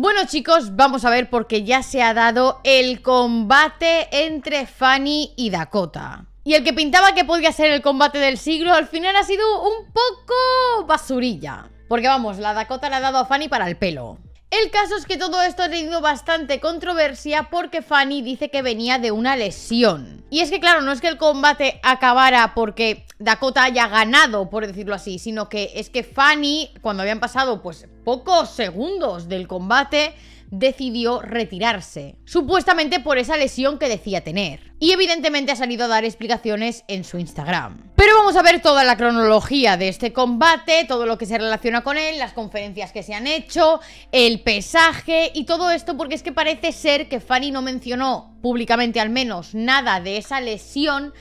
Bueno chicos, vamos a ver porque ya se ha dado el combate entre Fanny y Dakota. Y el que pintaba que podía ser el combate del siglo al final ha sido un poco basurilla. Porque vamos, la Dakota le ha dado a Fanny para el pelo. El caso es que todo esto ha tenido bastante controversia porque Fanny dice que venía de una lesión. Y es que claro, no es que el combate acabara porque Dakota haya ganado, por decirlo así, sino que es que Fanny, cuando habían pasado pues pocos segundos del combate, decidió retirarse, supuestamente por esa lesión que decía tener. Y evidentemente ha salido a dar explicaciones en su Instagram. Pero vamos a ver toda la cronología de este combate, todo lo que se relaciona con él, las conferencias que se han hecho, el pesaje y todo esto porque es que parece ser que Fanny no mencionó públicamente al menos nada de esa lesión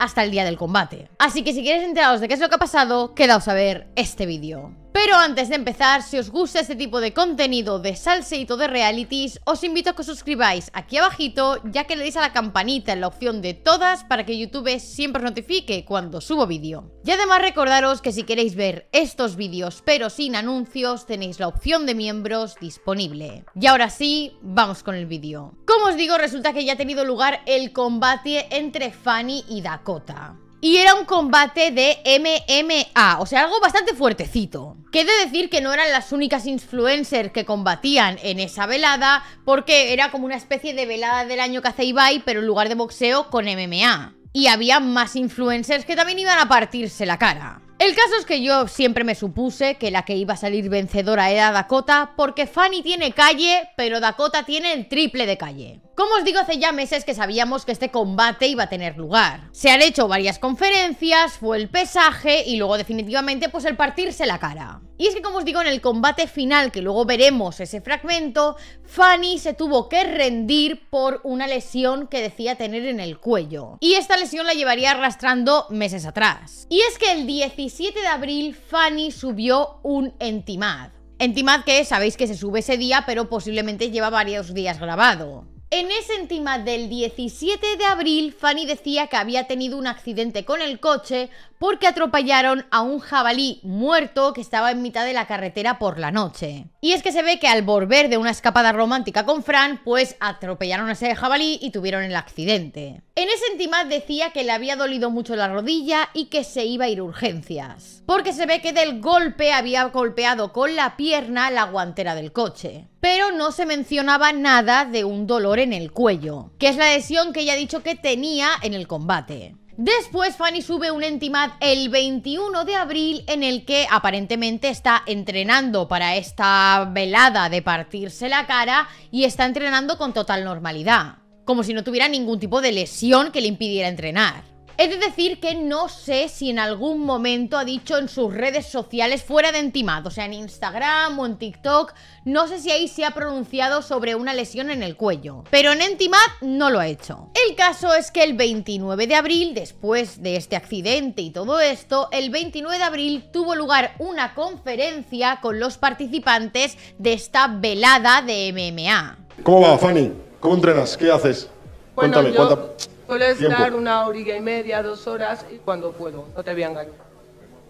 hasta el día del combate. Así que si quieres enteraros de qué es lo que ha pasado, quedaos a ver este vídeo. Pero antes de empezar, si os gusta este tipo de contenido de salseito de realities, os invito a que os suscribáis aquí abajito, ya que le deis a la campanita en la opción de todas para que YouTube siempre os notifique cuando subo vídeo. Y además recordaros que si queréis ver estos vídeos pero sin anuncios, tenéis la opción de miembros disponible. Y ahora sí, vamos con el vídeo. Como os digo, resulta que ya ha tenido lugar el combate entre Fanny y Dakota. Y era un combate de MMA, o sea, algo bastante fuertecito. Que de decir que no eran las únicas influencers que combatían en esa velada, porque era como una especie de velada del año que hace Ibai, pero en lugar de boxeo con MMA. Y había más influencers que también iban a partirse la cara. El caso es que yo siempre me supuse que la que iba a salir vencedora era Dakota, porque Fanny tiene calle, pero Dakota tiene el triple de calle. Como os digo, hace ya meses que sabíamos que este combate iba a tener lugar. Se han hecho varias conferencias, fue el pesaje y luego definitivamente pues el partirse la cara. Y es que como os digo, en el combate final, que luego veremos ese fragmento, Fanny se tuvo que rendir por una lesión que decía tener en el cuello. Y esta lesión la llevaría arrastrando meses atrás. Y es que el 17 de abril Fanny subió un entimad. Entimad que sabéis que se sube ese día, pero posiblemente lleva varios días grabado. En ese encima del 17 de abril, Fanny decía que había tenido un accidente con el coche porque atropellaron a un jabalí muerto que estaba en mitad de la carretera por la noche. Y es que se ve que al volver de una escapada romántica con Fran, pues atropellaron a ese jabalí y tuvieron el accidente. En ese intimad decía que le había dolido mucho la rodilla y que se iba a ir a urgencias, porque se ve que del golpe había golpeado con la pierna la guantera del coche. Pero no se mencionaba nada de un dolor en el cuello, que es la lesión que ella ha dicho que tenía en el combate. Después Fanny sube un Entimad el 21 de abril en el que aparentemente está entrenando para esta velada de partirse la cara y está entrenando con total normalidad, como si no tuviera ningún tipo de lesión que le impidiera entrenar. Es decir que no sé si en algún momento ha dicho en sus redes sociales fuera de Entimad, o sea, en Instagram o en TikTok, no sé si ahí se ha pronunciado sobre una lesión en el cuello. Pero en Entimad no lo ha hecho. El caso es que el 29 de abril, después de este accidente y todo esto, el 29 de abril tuvo lugar una conferencia con los participantes de esta velada de MMA. ¿Cómo va, Fanny? ¿Cómo entrenas? ¿Qué haces? Cuéntame, Cuéntame, Suelo estar una hora y media, dos horas, y cuando puedo, no te voy a engañar.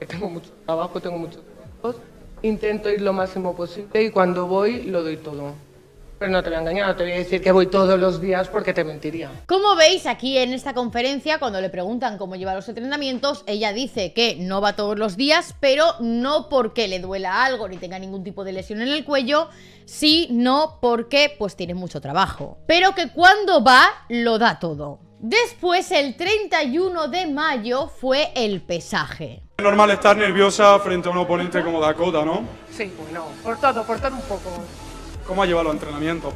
tengo mucho trabajo, tengo muchos trabajos. Intento ir lo máximo posible y cuando voy lo doy todo. Pero no te voy a engañar, no te voy a decir que voy todos los días porque te mentiría. Como veis aquí en esta conferencia, cuando le preguntan cómo lleva los entrenamientos, ella dice que no va todos los días, pero no porque le duela algo ni tenga ningún tipo de lesión en el cuello, sino porque pues tiene mucho trabajo. Pero que cuando va, lo da todo. Después, el 31 de mayo, fue el pesaje. Es normal estar nerviosa frente a un oponente como Dakota, ¿no? Sí, bueno, por todo, por todo un poco. ¿Cómo ha llevado los entrenamientos?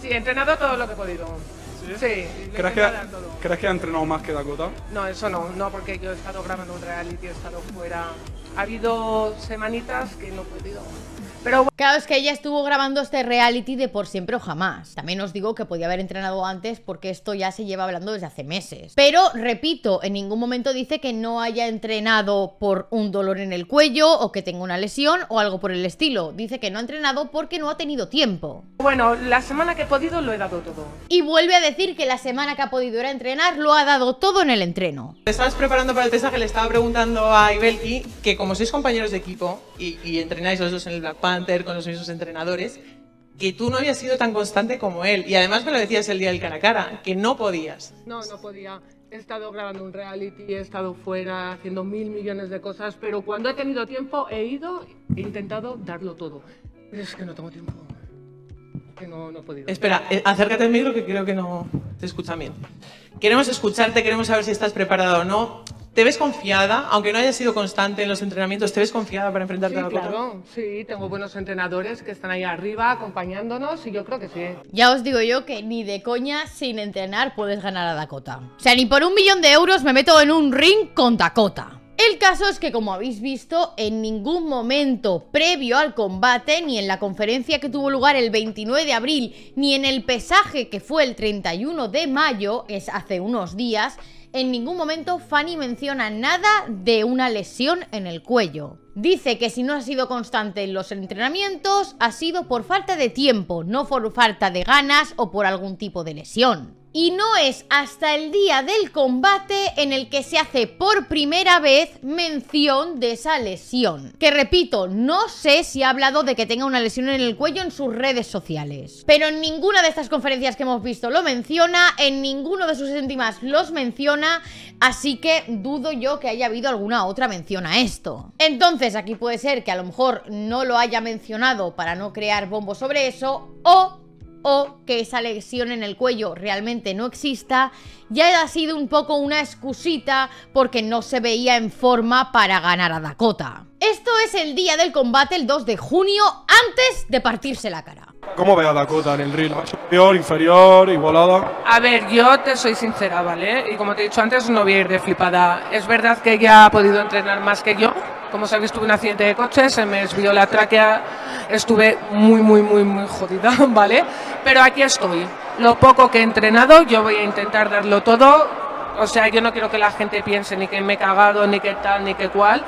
Sí, he entrenado todo lo que he podido. Sí. ¿Crees, que, ha, ¿Crees que ha entrenado más que Dakota? No, eso no, no, porque yo he estado grabando un reality, he estado fuera, ha habido semanitas que no he podido. Pero bueno. Claro, es que ella estuvo grabando este reality de por siempre o jamás. También os digo que podía haber entrenado antes porque esto ya se lleva hablando desde hace meses. Pero, repito, en ningún momento dice que no haya entrenado por un dolor en el cuello o que tenga una lesión o algo por el estilo. Dice que no ha entrenado porque no ha tenido tiempo. Bueno, la semana que he podido lo he dado todo. Y vuelve a decir que la semana que ha podido a entrenar lo ha dado todo en el entreno. te estabas preparando para el pesaje, le estaba preguntando a Ibelki que como sois compañeros de equipo y, entrenáis los en el Black Panther con los mismos entrenadores, que tú no habías sido tan constante como él. Y además me lo decías el día del cara a cara, que no podías. No, no podía. He estado grabando un reality, he estado fuera, haciendo mil millones de cosas, pero cuando he tenido tiempo he ido e intentado darlo todo. es que no tengo tiempo. Que no, no podido. Espera, eh, acércate al micro que creo que no te escucha bien. Queremos escucharte, queremos saber si estás preparado o no. ¿Te ves confiada? Aunque no haya sido constante en los entrenamientos, ¿te ves confiada para enfrentarte sí, a Sí, claro. Sí, tengo buenos entrenadores que están ahí arriba acompañándonos y yo creo que sí. Ya os digo yo que ni de coña sin entrenar puedes ganar a Dakota. O sea, ni por un millón de euros me meto en un ring con Dakota. El caso es que, como habéis visto, en ningún momento previo al combate, ni en la conferencia que tuvo lugar el 29 de abril, ni en el pesaje que fue el 31 de mayo, es hace unos días, en ningún momento Fanny menciona nada de una lesión en el cuello. Dice que si no ha sido constante en los entrenamientos, ha sido por falta de tiempo, no por falta de ganas o por algún tipo de lesión y no es hasta el día del combate en el que se hace por primera vez mención de esa lesión. Que repito, no sé si ha hablado de que tenga una lesión en el cuello en sus redes sociales, pero en ninguna de estas conferencias que hemos visto lo menciona, en ninguno de sus íntimas los menciona, así que dudo yo que haya habido alguna otra mención a esto. Entonces aquí puede ser que a lo mejor no lo haya mencionado para no crear bombo sobre eso, o o que esa lesión en el cuello realmente no exista, ya ha sido un poco una excusita porque no se veía en forma para ganar a Dakota. Esto es el día del combate, el 2 de junio, antes de partirse la cara. ¿Cómo ve a Dakota en el ring? ¿Superior, inferior, igualada? A ver, yo te soy sincera, ¿vale? Y como te he dicho antes, no voy a ir de flipada. Es verdad que ella ha podido entrenar más que yo. Como sabéis, tuve un accidente de coche, se me desvió la tráquea, estuve muy, muy, muy, muy jodida, ¿vale? Pero aquí estoy. Lo poco que he entrenado, yo voy a intentar darlo todo. O sea, yo no quiero que la gente piense ni que me he cagado, ni que tal, ni que cual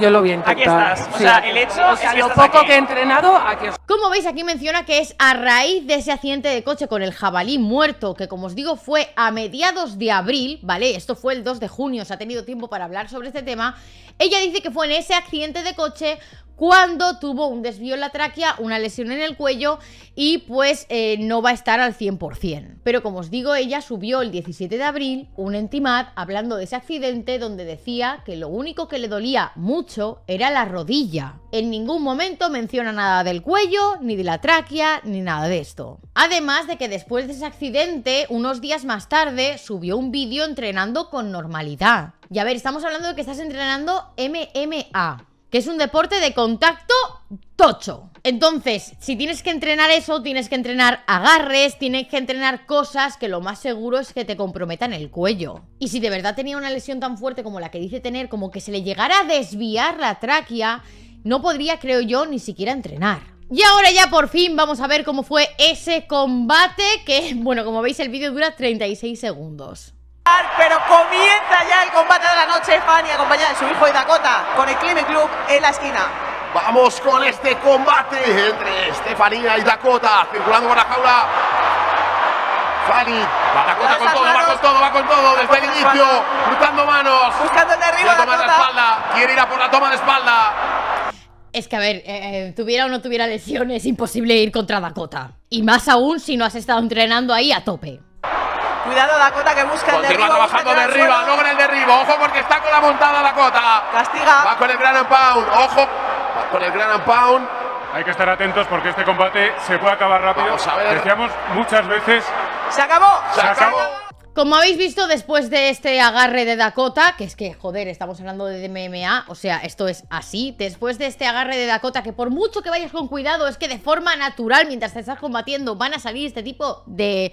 yo lo vi Aquí estás. O sea, el hecho lo poco que he entrenado, aquí os... Como veis, aquí menciona que es a raíz de ese accidente de coche con el jabalí muerto, que como os digo, fue a mediados de abril, ¿vale? Esto fue el 2 de junio, se ha tenido tiempo para hablar sobre este tema. Ella dice que fue en ese accidente de coche cuando tuvo un desvío en la tráquea, una lesión en el cuello y pues eh, no va a estar al 100%. Pero como os digo, ella subió el 17 de abril un entimat hablando de ese accidente donde decía que lo único que le dolía mucho era la rodilla. En ningún momento menciona nada del cuello, ni de la tráquea, ni nada de esto. Además de que después de ese accidente, unos días más tarde, subió un vídeo entrenando con normalidad. Y a ver, estamos hablando de que estás entrenando MMA que es un deporte de contacto tocho. Entonces, si tienes que entrenar eso, tienes que entrenar agarres, tienes que entrenar cosas que lo más seguro es que te comprometan el cuello. Y si de verdad tenía una lesión tan fuerte como la que dice tener, como que se le llegara a desviar la tráquea, no podría, creo yo, ni siquiera entrenar. Y ahora ya por fin vamos a ver cómo fue ese combate que, bueno, como veis el vídeo dura 36 segundos. Pero comienza ya el combate de la noche, Fanny acompañada de su hijo y Dakota con el Clive Club en la esquina. Vamos con este combate entre Estefanía y Dakota, circulando por la jaula. Fanny, va Dakota con todo, va con todo, va con todo, desde el inicio, cruzando manos. Buscando el de La espalda, quiere ir a por la toma de espalda. Es que, a ver, eh, eh, tuviera o no tuviera lesiones, es imposible ir contra Dakota. Y más aún si no has estado entrenando ahí a tope. Cuidado la cota que busca el derribo. trabajando derriba, logra el derribo. Ojo porque está con la montada la cota. Castiga. Va con el gran pound. Ojo. Va con el gran pound. Hay que estar atentos porque este combate se puede acabar rápido. Decíamos muchas veces. Se acabó. Se, acabó. Como habéis visto después de este agarre de Dakota, que es que, joder, estamos hablando de MMA, o sea, esto es así, después de este agarre de Dakota, que por mucho que vayas con cuidado, es que de forma natural, mientras te estás combatiendo, van a salir este tipo de,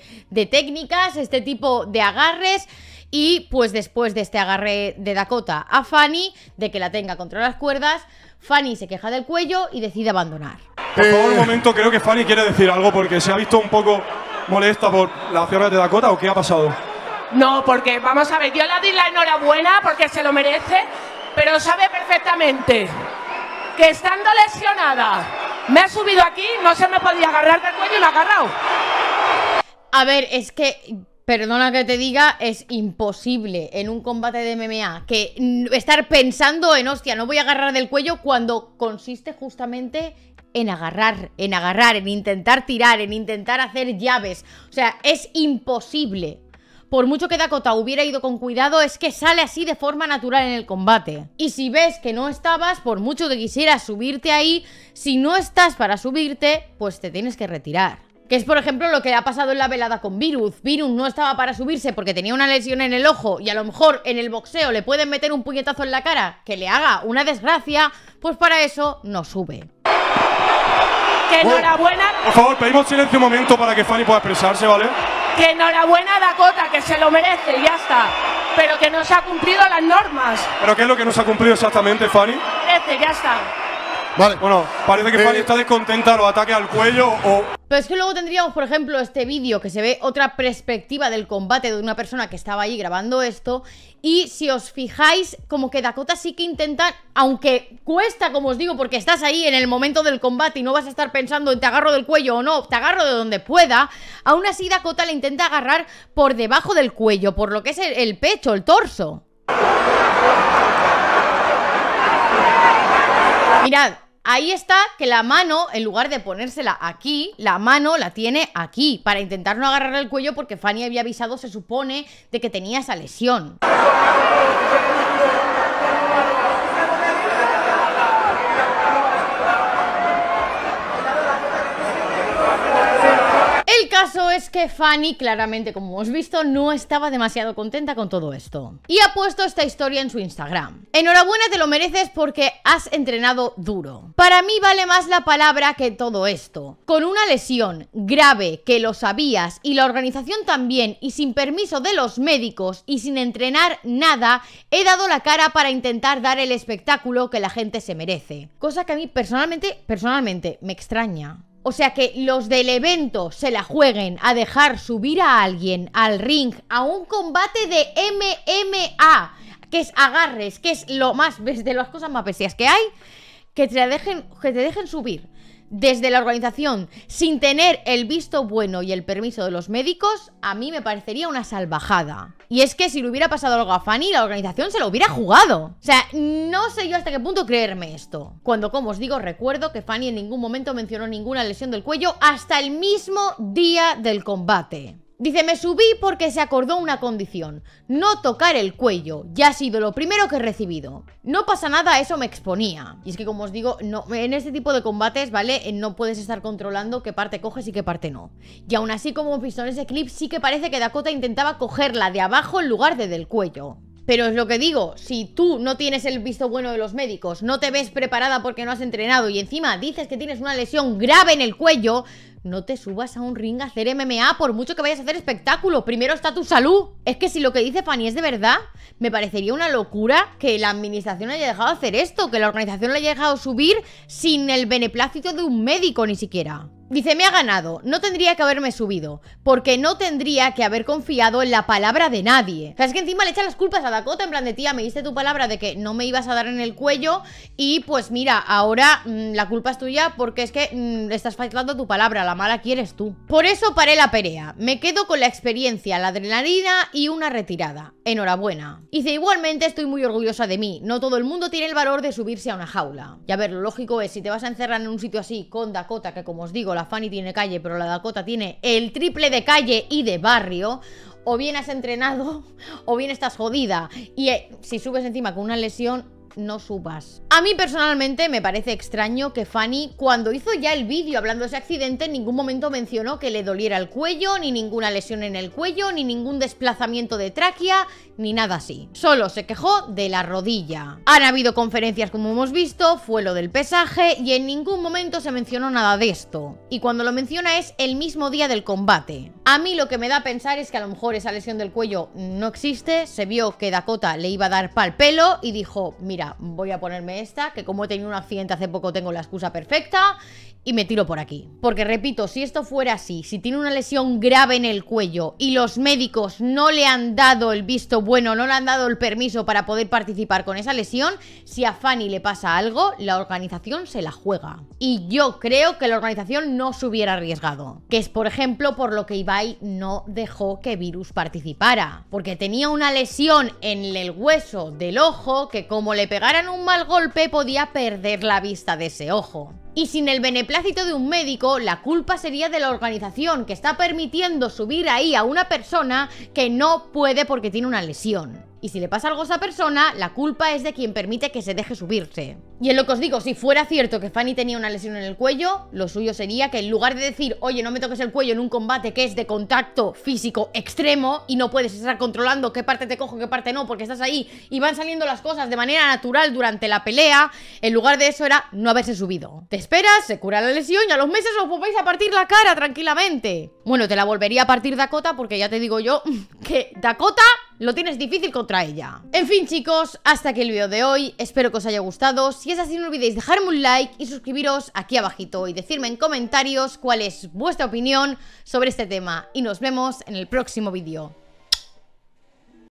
técnicas, este tipo de agarres, y pues después de este agarre de Dakota a Fanny, de que la tenga contra las cuerdas, Fanny se queja del cuello y decide abandonar. Por todo un momento, creo que Fanny quiere decir algo porque se ha visto un poco molesta por la fiebre de Dakota o qué ha pasado. No, porque vamos a ver, yo le doy la enhorabuena porque se lo merece, pero sabe perfectamente que estando lesionada me ha subido aquí, no se me podía agarrar del cuello y me ha agarrado. A ver, es que perdona que te diga, es imposible en un combate de MMA que estar pensando en, hostia, no voy a agarrar del cuello cuando consiste justamente en agarrar, en agarrar, en intentar tirar, en intentar hacer llaves. O sea, es imposible por mucho que Dakota hubiera ido con cuidado, es que sale así de forma natural en el combate. Y si ves que no estabas, por mucho que quisieras subirte ahí, si no estás para subirte, pues te tienes que retirar. Que es, por ejemplo, lo que ha pasado en la velada con Virus. Virus no estaba para subirse porque tenía una lesión en el ojo y a lo mejor en el boxeo le pueden meter un puñetazo en la cara que le haga una desgracia, pues para eso no sube. ¡Qué enhorabuena! Por favor, pedimos silencio un momento para que Fanny pueda expresarse, ¿vale? Que enhorabuena a Dakota, que se lo merece, ya está. Pero que no se ha cumplido las normas. ¿Pero qué es lo que no se ha cumplido exactamente, Fanny? Merece, este, ya está. Vale. Bueno, parece que eh, Fanny está descontenta, lo ataque al cuello o. Pero es que luego tendríamos, por ejemplo, este vídeo que se ve otra perspectiva del combate de una persona que estaba ahí grabando esto. Y si os fijáis, como que Dakota sí que intenta, aunque cuesta, como os digo, porque estás ahí en el momento del combate y no vas a estar pensando en te agarro del cuello o no, te agarro de donde pueda. Aún así, Dakota le intenta agarrar por debajo del cuello, por lo que es el, el pecho, el torso. Mirad, Ahí está que la mano, en lugar de ponérsela aquí, la mano la tiene aquí, para intentar no agarrar el cuello porque Fanny había avisado, se supone, de que tenía esa lesión. es que Fanny, claramente, como hemos visto, no estaba demasiado contenta con todo esto. Y ha puesto esta historia en su Instagram. Enhorabuena, te lo mereces porque has entrenado duro. Para mí vale más la palabra que todo esto. Con una lesión grave que lo sabías y la organización también y sin permiso de los médicos y sin entrenar nada, he dado la cara para intentar dar el espectáculo que la gente se merece. Cosa que a mí personalmente, personalmente, me extraña. O sea que los del evento se la jueguen a dejar subir a alguien al ring a un combate de MMA, que es agarres, que es lo más de las cosas más bestias que hay, que te dejen, que te dejen subir desde la organización sin tener el visto bueno y el permiso de los médicos, a mí me parecería una salvajada. Y es que si le hubiera pasado algo a Fanny, la organización se lo hubiera jugado. O sea, no sé yo hasta qué punto creerme esto. Cuando, como os digo, recuerdo que Fanny en ningún momento mencionó ninguna lesión del cuello hasta el mismo día del combate. Dice, me subí porque se acordó una condición, no tocar el cuello, ya ha sido lo primero que he recibido. No pasa nada, eso me exponía. Y es que como os digo, no, en este tipo de combates, ¿vale? Eh, no puedes estar controlando qué parte coges y qué parte no. Y aún así, como visto en ese clip, sí que parece que Dakota intentaba cogerla de abajo en lugar de del cuello. Pero es lo que digo, si tú no tienes el visto bueno de los médicos, no te ves preparada porque no has entrenado y encima dices que tienes una lesión grave en el cuello, no te subas a un ring a hacer MMA por mucho que vayas a hacer espectáculo... Primero está tu salud. Es que si lo que dice Fanny es de verdad, me parecería una locura que la administración haya dejado hacer esto, que la organización le haya dejado subir sin el beneplácito de un médico ni siquiera. Dice, me ha ganado, no tendría que haberme subido, porque no tendría que haber confiado en la palabra de nadie. es que encima le echa las culpas a Dakota, en plan de tía, me diste tu palabra de que no me ibas a dar en el cuello y pues mira, ahora mm, la culpa es tuya porque es que Le mm, estás faltando tu palabra, mala quieres tú. Por eso paré la perea. Me quedo con la experiencia, la adrenalina y una retirada. Enhorabuena. Y Dice, igualmente estoy muy orgullosa de mí. No todo el mundo tiene el valor de subirse a una jaula. Y a ver, lo lógico es, si te vas a encerrar en un sitio así con Dakota, que como os digo, la Fanny tiene calle, pero la Dakota tiene el triple de calle y de barrio, o bien has entrenado o bien estás jodida. Y eh, si subes encima con una lesión, no subas. A mí personalmente me parece extraño que Fanny, cuando hizo ya el vídeo hablando de ese accidente, en ningún momento mencionó que le doliera el cuello, ni ninguna lesión en el cuello, ni ningún desplazamiento de tráquea, ni nada así. Solo se quejó de la rodilla. Han habido conferencias como hemos visto, fue lo del pesaje y en ningún momento se mencionó nada de esto. Y cuando lo menciona es el mismo día del combate. A mí lo que me da a pensar es que a lo mejor esa lesión del cuello no existe, se vio que Dakota le iba a dar pal pelo y dijo, mira, voy a ponerme esta, que como he tenido un accidente hace poco tengo la excusa perfecta y me tiro por aquí. Porque repito, si esto fuera así, si tiene una lesión grave en el cuello y los médicos no le han dado el visto bueno, no le han dado el permiso para poder participar con esa lesión, si a Fanny le pasa algo, la organización se la juega. Y yo creo que la organización no se hubiera arriesgado. Que es, por ejemplo, por lo que Ibai no dejó que Virus participara. Porque tenía una lesión en el hueso del ojo que como le pegaran un mal golpe podía perder la vista de ese ojo. Y sin el beneplácito de un médico, la culpa sería de la organización que está permitiendo subir ahí a una persona que no puede porque tiene una lesión. Y si le pasa algo a esa persona, la culpa es de quien permite que se deje subirse. Y en lo que os digo, si fuera cierto que Fanny tenía una lesión en el cuello, lo suyo sería que en lugar de decir, oye, no me toques el cuello en un combate que es de contacto físico extremo y no puedes estar controlando qué parte te cojo, qué parte no, porque estás ahí y van saliendo las cosas de manera natural durante la pelea, en lugar de eso era no haberse subido. Te esperas, se cura la lesión y a los meses os volvéis a partir la cara tranquilamente. Bueno, te la volvería a partir Dakota porque ya te digo yo que Dakota lo tienes difícil contra ella. En fin chicos, hasta aquí el vídeo de hoy, espero que os haya gustado, si es así no olvidéis dejarme un like y suscribiros aquí abajito y decirme en comentarios cuál es vuestra opinión sobre este tema y nos vemos en el próximo vídeo.